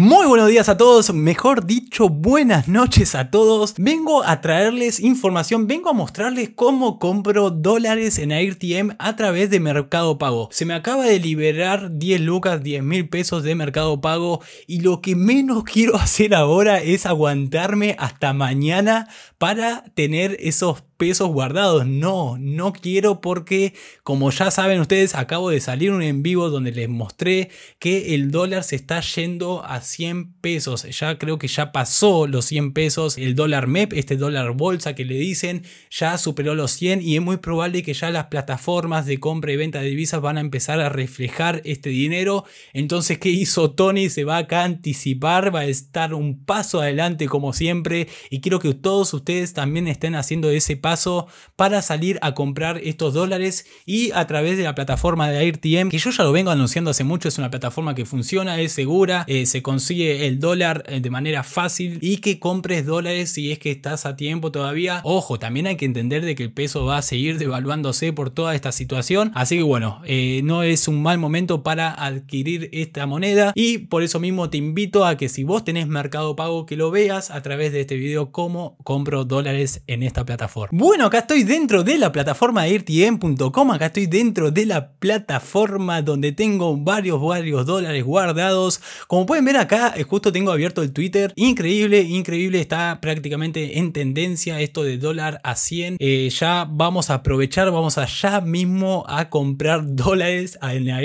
Muy buenos días a todos, mejor dicho, buenas noches a todos. Vengo a traerles información, vengo a mostrarles cómo compro dólares en AirTM a través de Mercado Pago. Se me acaba de liberar 10 lucas, 10 mil pesos de Mercado Pago y lo que menos quiero hacer ahora es aguantarme hasta mañana para tener esos pesos guardados. No, no quiero porque, como ya saben ustedes, acabo de salir un en vivo donde les mostré que el dólar se está yendo a 100 pesos. Ya creo que ya pasó los 100 pesos. El dólar MEP, este dólar bolsa que le dicen, ya superó los 100 y es muy probable que ya las plataformas de compra y venta de divisas van a empezar a reflejar este dinero. Entonces, ¿qué hizo Tony? Se va a anticipar, va a estar un paso adelante como siempre y quiero que todos ustedes también estén haciendo ese paso para salir a comprar estos dólares y a través de la plataforma de AirTM, que yo ya lo vengo anunciando hace mucho, es una plataforma que funciona, es segura, eh, se consigue el dólar eh, de manera fácil y que compres dólares si es que estás a tiempo todavía. Ojo, también hay que entender de que el peso va a seguir devaluándose por toda esta situación, así que bueno, eh, no es un mal momento para adquirir esta moneda y por eso mismo te invito a que si vos tenés mercado pago que lo veas a través de este vídeo cómo compro dólares en esta plataforma. Bueno, acá estoy dentro de la plataforma de acá estoy dentro de la plataforma donde tengo varios, varios dólares guardados. Como pueden ver acá, eh, justo tengo abierto el Twitter. Increíble, increíble, está prácticamente en tendencia esto de dólar a 100. Eh, ya vamos a aprovechar, vamos allá mismo a comprar dólares en la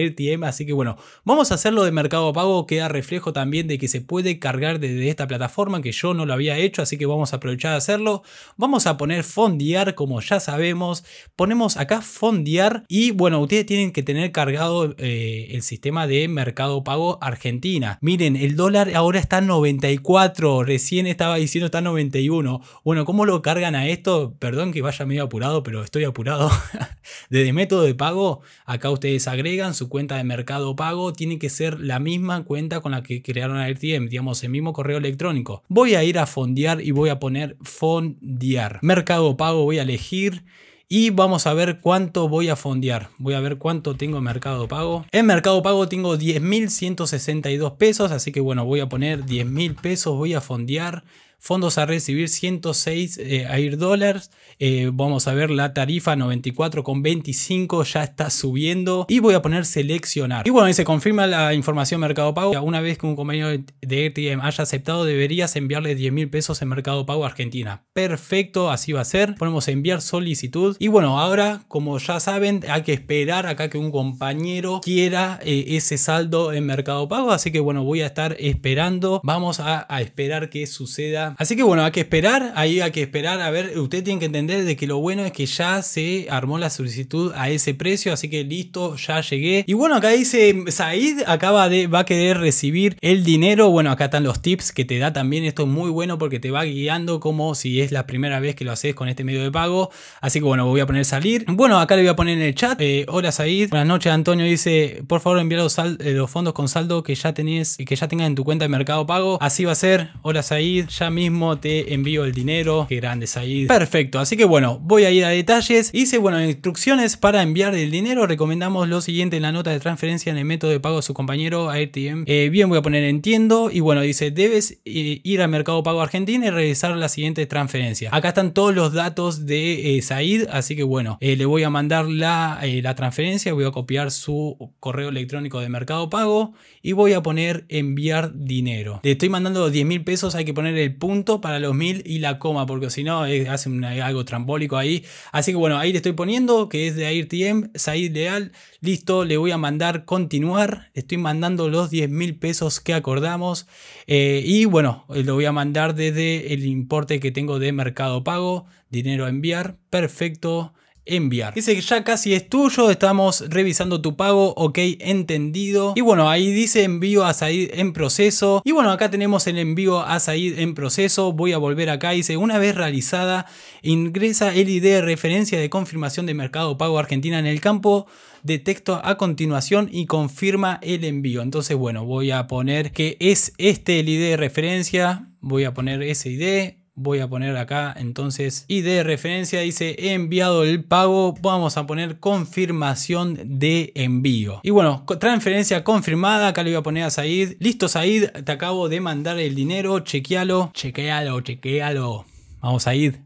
Así que bueno, vamos a hacerlo de mercado a pago. Queda reflejo también de que se puede cargar desde esta plataforma, que yo no lo había hecho, así que vamos a aprovechar a hacerlo. Vamos a poner fondo como ya sabemos. Ponemos acá fondear y bueno, ustedes tienen que tener cargado eh, el sistema de mercado pago Argentina. Miren, el dólar ahora está 94, recién estaba diciendo está 91. Bueno, como lo cargan a esto? Perdón que vaya medio apurado, pero estoy apurado. Desde método de pago, acá ustedes agregan su cuenta de mercado pago, tiene que ser la misma cuenta con la que crearon a RTM, digamos, el mismo correo electrónico. Voy a ir a fondear y voy a poner fondear. Mercado pago voy a elegir y vamos a ver cuánto voy a fondear. Voy a ver cuánto tengo en Mercado Pago. En Mercado Pago tengo 10.162 pesos, así que bueno, voy a poner 10.000 pesos, voy a fondear fondos a recibir 106 eh, Air dólares eh, vamos a ver la tarifa 94,25 ya está subiendo y voy a poner seleccionar. Y bueno, y se confirma la información Mercado Pago, una vez que un compañero de ATM haya aceptado deberías enviarle 10 mil pesos en Mercado Pago Argentina. Perfecto, así va a ser, ponemos enviar solicitud y bueno, ahora como ya saben hay que esperar acá que un compañero quiera eh, ese saldo en Mercado Pago, así que bueno, voy a estar esperando, vamos a esperar que suceda así que bueno, hay que esperar, ahí hay que esperar, a ver, usted tiene que entender de que lo bueno es que ya se armó la solicitud a ese precio, así que listo, ya llegué. Y bueno, acá dice Said, acaba de, va a querer recibir el dinero, bueno, acá están los tips que te da también, esto es muy bueno porque te va guiando como si es la primera vez que lo haces con este medio de pago, así que bueno, voy a poner salir. Bueno, acá le voy a poner en el chat, eh, hola Said, buenas noches Antonio, dice, por favor enviar eh, los, fondos con saldo que ya tenés, que ya tengas en tu cuenta de mercado pago, así va a ser, hola Said, ya me te envío el dinero. que grande Said. Perfecto, así que bueno, voy a ir a detalles. Hice, bueno, instrucciones para enviar el dinero. Recomendamos lo siguiente en la nota de transferencia en el método de pago de su compañero eh, bien, voy a poner entiendo. Y bueno, dice, debes ir al Mercado Pago Argentina y realizar la siguiente transferencia. Acá están todos los datos de eh, Said, así que bueno, eh, le voy a mandar la, la transferencia. Voy a copiar su correo electrónico de Mercado Pago y voy a poner enviar dinero. Le estoy mandando 10 mil pesos, hay que poner el punto para los mil y la coma, porque si no, eh, hace algo trambólico ahí. Así que bueno, ahí le estoy poniendo, que es de AirTM, Said Leal, listo, le voy a mandar continuar, estoy mandando los 10 mil pesos que acordamos eh, y bueno, eh, lo voy a mandar desde el importe que tengo de mercado pago, dinero a enviar, perfecto enviar. Dice que ya casi es tuyo, estamos revisando tu pago, ok, entendido. Y bueno, ahí dice envío a Said en proceso. Y bueno, acá tenemos el envío a Said en proceso. Voy a volver acá. Dice, una vez realizada, ingresa el ID de referencia de confirmación de mercado pago Argentina en el campo de texto a continuación y confirma el envío. Entonces, bueno, voy a poner que es este el ID de referencia. Voy a poner ese ID voy a poner acá entonces y de referencia dice he enviado el pago vamos a poner confirmación de envío y bueno transferencia confirmada acá le voy a poner a Said listo Said te acabo de mandar el dinero chequealo chequealo chequealo Vamos a ir,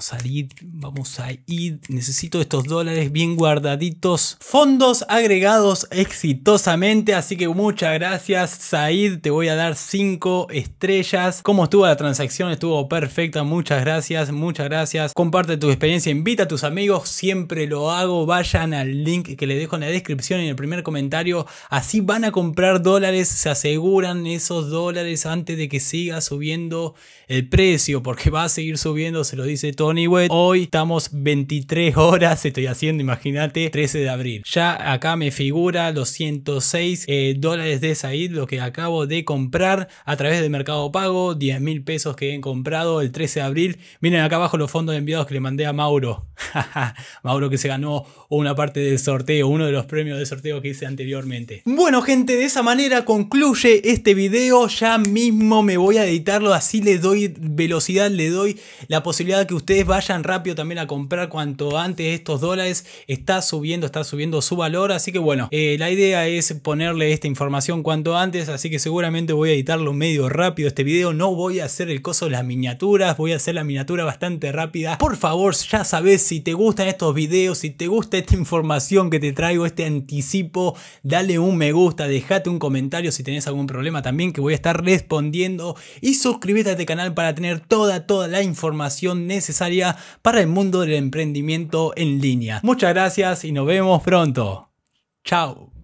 vamos vamos a ir. Necesito estos dólares bien guardaditos. Fondos agregados exitosamente. Así que muchas gracias, Said. Te voy a dar 5 estrellas. ¿Cómo estuvo la transacción? Estuvo perfecta. Muchas gracias, muchas gracias. Comparte tu experiencia, invita a tus amigos. Siempre lo hago. Vayan al link que les dejo en la descripción y en el primer comentario. Así van a comprar dólares. Se aseguran esos dólares antes de que siga subiendo el precio, porque va a seguir subiendo se lo dice Tony Wet. Hoy estamos 23 horas, estoy haciendo, imagínate, 13 de abril. Ya acá me figura los 106 eh, dólares de Said, lo que acabo de comprar a través de Mercado Pago, 10 mil pesos que he comprado el 13 de abril. Miren acá abajo los fondos enviados que le mandé a Mauro. Mauro que se ganó una parte del sorteo, uno de los premios de sorteo que hice anteriormente. Bueno gente, de esa manera concluye este video. Ya mismo me voy a editarlo, así le doy velocidad, le doy la posibilidad posibilidad que ustedes vayan rápido también a comprar cuanto antes estos dólares. Está subiendo, está subiendo su valor. Así que bueno, eh, la idea es ponerle esta información cuanto antes. Así que seguramente voy a editarlo medio rápido este video. No voy a hacer el coso de las miniaturas. Voy a hacer la miniatura bastante rápida. Por favor, ya sabes si te gustan estos videos, si te gusta esta información que te traigo, este anticipo, dale un me gusta, dejate un comentario si tenés algún problema también que voy a estar respondiendo. Y suscríbete a este canal para tener toda, toda la información necesaria para el mundo del emprendimiento en línea. Muchas gracias y nos vemos pronto. Chao.